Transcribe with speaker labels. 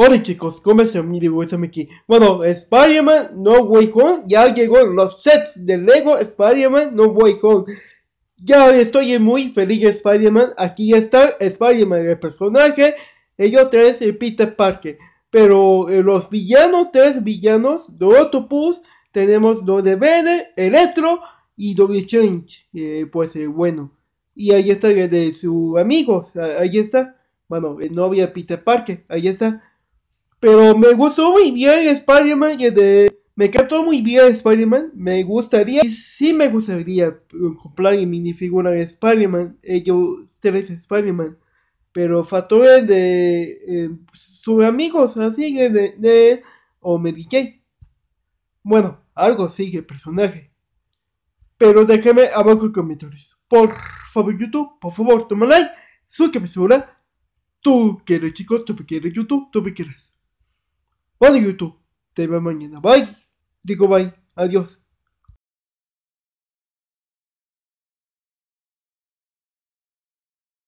Speaker 1: Hola chicos, ¿cómo están? Mi digo, aquí. Bueno, Spider-Man No Way Home ya llegó los sets de Lego Spider-Man No Way Home. Ya estoy muy feliz Spider-Man. Aquí está Spider-Man, el personaje. Ellos tres eh, Peter Parker. Pero eh, los villanos, tres villanos, de Octopus, tenemos los Verde, Electro y Doggy Change eh, pues bueno. Y ahí está el de sus amigos. Ahí está. Bueno, no había Peter Parker. Ahí está. Pero me gustó muy bien Spider-Man y de... Me encantó muy bien Spider-Man. Me gustaría, sí me gustaría um, comprar mi minifigura de Spider-Man. Ellos eh, tres Spider-Man. Pero factores de em, sus amigos, así que de, de o Mary Bueno, algo sigue personaje. Pero déjame abajo en comentarios. Por favor, YouTube, por favor, toma like, suscríbete, tú quieres chicos, tú quieres YouTube, tú quieres. Vale YouTube. Te veo mañana. Bye.
Speaker 2: Digo bye. Adiós.